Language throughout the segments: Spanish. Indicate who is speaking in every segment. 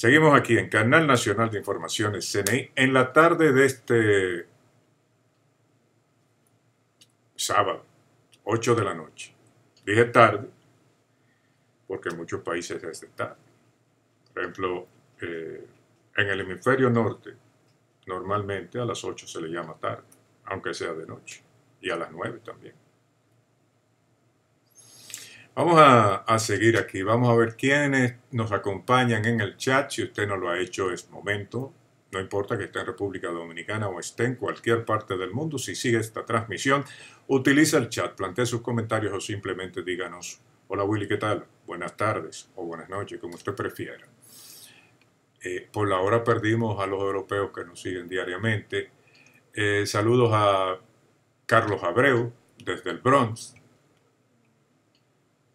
Speaker 1: Seguimos aquí en Canal Nacional de Informaciones CNI en la tarde de este sábado, 8 de la noche. Dije tarde porque en muchos países es tarde. Por ejemplo, eh, en el hemisferio norte, normalmente a las 8 se le llama tarde, aunque sea de noche, y a las 9 también. Vamos a, seguir aquí, vamos a ver quiénes nos acompañan en el chat. Si usted no lo ha hecho, es momento. No importa que esté en República Dominicana o esté en cualquier parte del mundo, si sigue esta transmisión, utiliza el chat, plantea sus comentarios o simplemente díganos, hola Willy, ¿qué tal? Buenas tardes o buenas noches, como usted prefiera. Eh, por la hora perdimos a los europeos que nos siguen diariamente. Eh, saludos a Carlos Abreu desde el Bronx,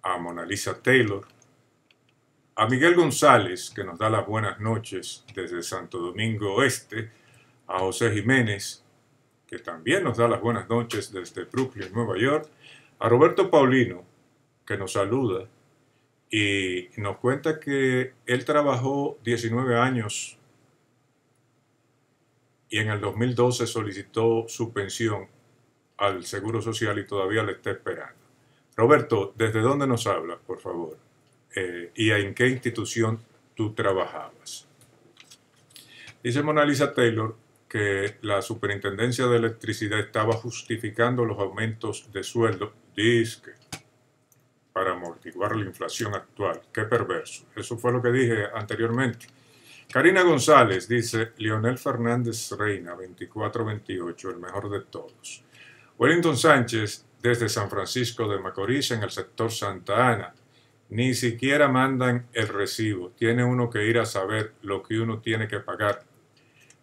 Speaker 1: a Mona Lisa Taylor, a Miguel González, que nos da las buenas noches desde Santo Domingo Oeste, a José Jiménez, que también nos da las buenas noches desde Brooklyn, Nueva York, a Roberto Paulino, que nos saluda y nos cuenta que él trabajó 19 años y en el 2012 solicitó su pensión al Seguro Social y todavía le está esperando. Roberto, ¿desde dónde nos habla, por favor? Eh, ¿Y en qué institución tú trabajabas? Dice Mona Lisa Taylor que la Superintendencia de Electricidad estaba justificando los aumentos de sueldo, disque, para amortiguar la inflación actual. Qué perverso. Eso fue lo que dije anteriormente. Karina González dice, Leonel Fernández Reina, 2428, el mejor de todos. Wellington Sánchez desde San Francisco de Macorís en el sector Santa Ana. Ni siquiera mandan el recibo, tiene uno que ir a saber lo que uno tiene que pagar.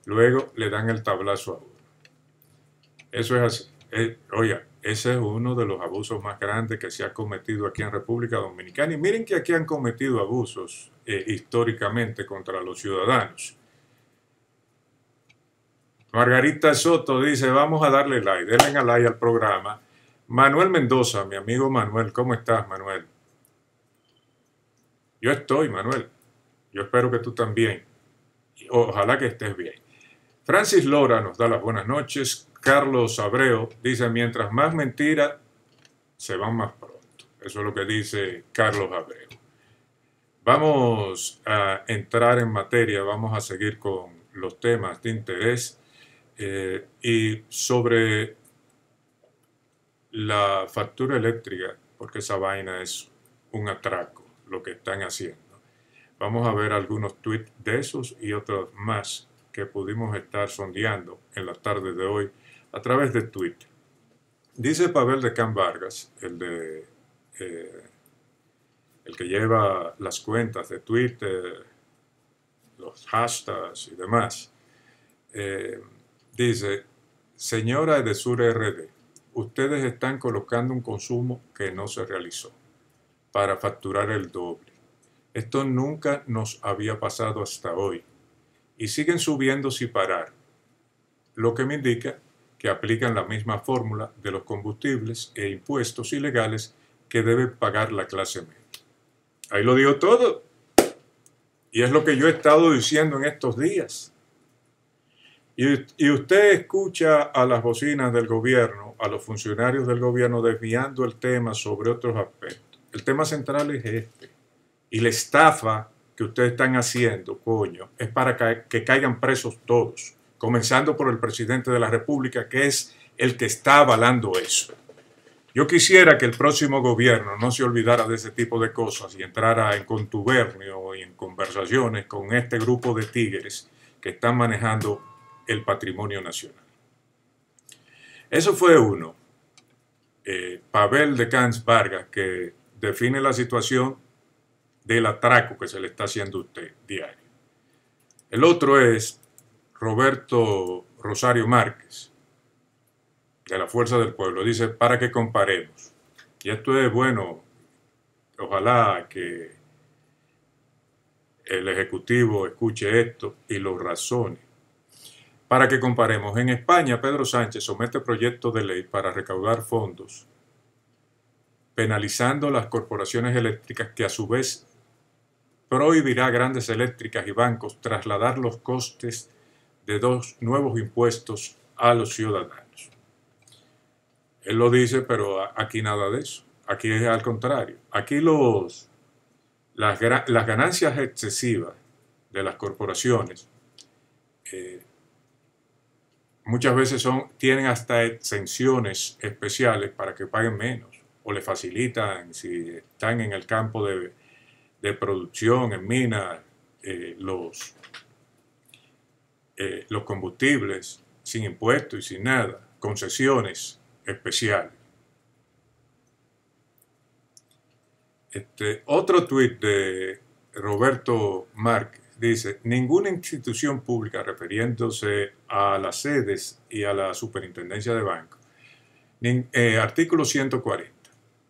Speaker 1: Luego le dan el tablazo a uno. Eso es así. Eh, oiga, ese es uno de los abusos más grandes que se ha cometido aquí en República Dominicana. Y miren que aquí han cometido abusos eh, históricamente contra los ciudadanos. Margarita Soto dice, vamos a darle like, denle like al programa Manuel Mendoza, mi amigo Manuel, ¿cómo estás, Manuel? Yo estoy, Manuel. Yo espero que tú también. Ojalá que estés bien. Francis Lora nos da las buenas noches. Carlos Abreu dice, mientras más mentiras, se van más pronto. Eso es lo que dice Carlos Abreu. Vamos a entrar en materia, vamos a seguir con los temas de interés eh, y sobre la factura eléctrica, porque esa vaina es un atraco, lo que están haciendo. Vamos a ver algunos tweets de esos y otros más que pudimos estar sondeando en la tarde de hoy a través de Twitter. Dice Pavel de Can Vargas, el, de, eh, el que lleva las cuentas de Twitter, los hashtags y demás, eh, dice, señora de Sur RD, ustedes están colocando un consumo que no se realizó para facturar el doble. Esto nunca nos había pasado hasta hoy y siguen subiendo sin parar, lo que me indica que aplican la misma fórmula de los combustibles e impuestos ilegales que debe pagar la clase media. Ahí lo digo todo. Y es lo que yo he estado diciendo en estos días. Y, usted escucha a las bocinas del gobierno, a los funcionarios del gobierno desviando el tema sobre otros aspectos. El tema central es este. Y la estafa que ustedes están haciendo, coño, es para que, que caigan presos todos, comenzando por el presidente de la República, que es el que está avalando eso. Yo quisiera que el próximo gobierno no se olvidara de ese tipo de cosas y entrara en contubernio y en conversaciones con este grupo de tigres que están manejando el patrimonio nacional. Eso fue uno. Eh, Pavel de Cans Vargas, que define la situación del atraco que se le está haciendo a usted diario. El otro es Roberto Rosario Márquez, de la Fuerza del Pueblo. Dice, para que comparemos. Y esto es bueno, ojalá que el Ejecutivo escuche esto y lo razone para que comparemos, en España Pedro Sánchez somete proyecto de ley para recaudar fondos, penalizando las corporaciones eléctricas que a su vez prohibirá grandes eléctricas y bancos trasladar los costes de dos nuevos impuestos a los ciudadanos. Él lo dice, pero aquí nada de eso. Aquí es al contrario. Aquí los, las, las ganancias excesivas de las corporaciones eh, muchas veces son, tienen hasta exenciones especiales para que paguen menos o le facilitan si están en el campo de, producción, en minas, eh, los, eh, los combustibles sin impuestos y sin nada, concesiones especiales. Este, otro tuit de Roberto Márquez Dice, ninguna institución pública, refiriéndose a las sedes y a la superintendencia de banco, eh, artículo 140,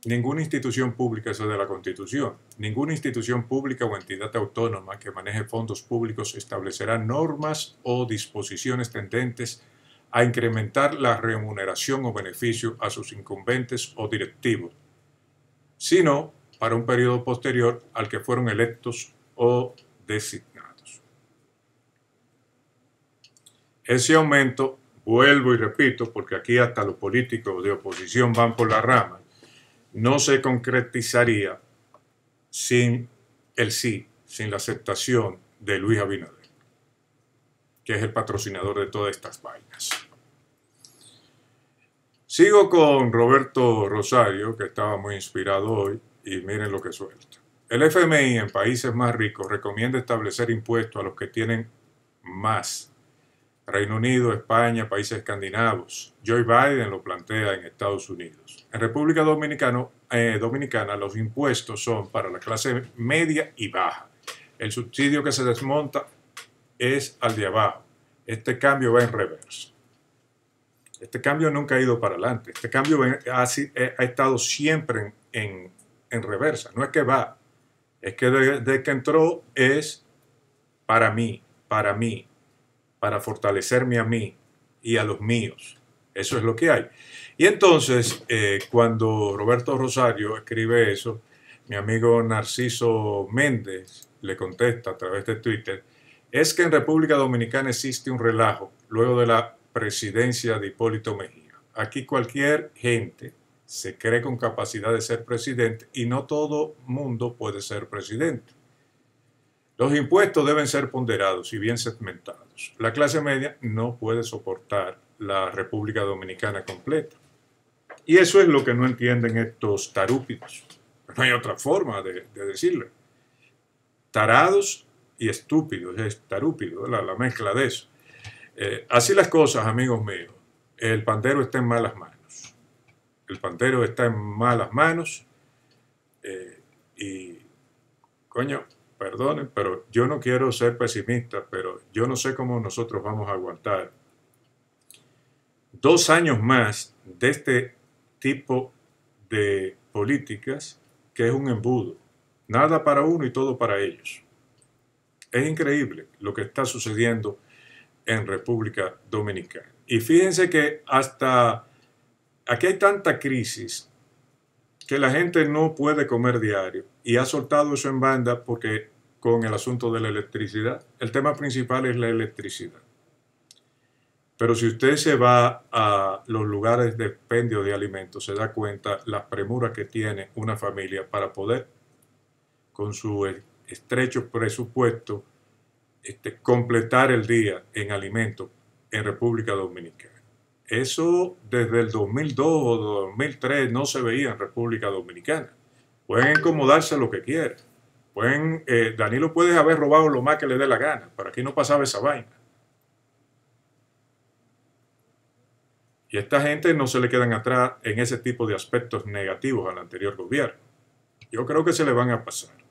Speaker 1: ninguna institución pública, es de la Constitución, ninguna institución pública o entidad autónoma que maneje fondos públicos establecerá normas o disposiciones tendentes a incrementar la remuneración o beneficio a sus incumbentes o directivos, sino para un periodo posterior al que fueron electos o designados. Ese aumento, vuelvo y repito, porque aquí hasta los políticos de oposición van por la rama, no se concretizaría sin el sí, sin la aceptación de Luis Abinader, que es el patrocinador de todas estas vainas. Sigo con Roberto Rosario, que estaba muy inspirado hoy, y miren lo que suelta. El FMI en países más ricos recomienda establecer impuestos a los que tienen más Reino Unido, España, países escandinavos. Joe Biden lo plantea en Estados Unidos. En República eh, Dominicana, los impuestos son para la clase media y baja. El subsidio que se desmonta es al de abajo. Este cambio va en reverso. Este cambio nunca ha ido para adelante. Este cambio eh, ha, estado siempre en, reversa. No es que va, es que desde que entró es para mí, para mí, para fortalecerme a mí y a los míos. Eso es lo que hay. Y entonces, eh, cuando Roberto Rosario escribe eso, mi amigo Narciso Méndez le contesta a través de Twitter, es que en República Dominicana existe un relajo luego de la presidencia de Hipólito Mejía. Aquí cualquier gente se cree con capacidad de ser presidente y no todo mundo puede ser presidente. Los impuestos deben ser ponderados y bien segmentados. La clase media no puede soportar la República Dominicana completa. Y eso es lo que no entienden estos tarúpidos. Pues no hay otra forma de, decirlo. Tarados y estúpidos, es tarúpido, la, mezcla de eso. Eh, así las cosas, amigos míos. El pandero está en malas manos. El pandero está en malas manos. Eh, y, coño, perdonen, pero yo no quiero ser pesimista, pero yo no sé cómo nosotros vamos a aguantar dos años más de este tipo de políticas que es un embudo. Nada para uno y todo para ellos. Es increíble lo que está sucediendo en República Dominicana. Y fíjense que hasta aquí hay tanta crisis que la gente no puede comer diario y ha soltado eso en banda porque con el asunto de la electricidad. El tema principal es la electricidad. Pero si usted se va a los lugares de expendio de alimentos, se da cuenta la premura que tiene una familia para poder, con su estrecho presupuesto, este, completar el día en alimentos en República Dominicana. Eso desde el 2002 o 2003 no se veía en República Dominicana. Pueden incomodarse lo que quieran Pueden, eh, Danilo puede haber robado lo más que le dé la gana, para que no pasaba esa vaina. Y esta gente no se le quedan atrás en ese tipo de aspectos negativos al anterior gobierno. Yo creo que se le van a pasar.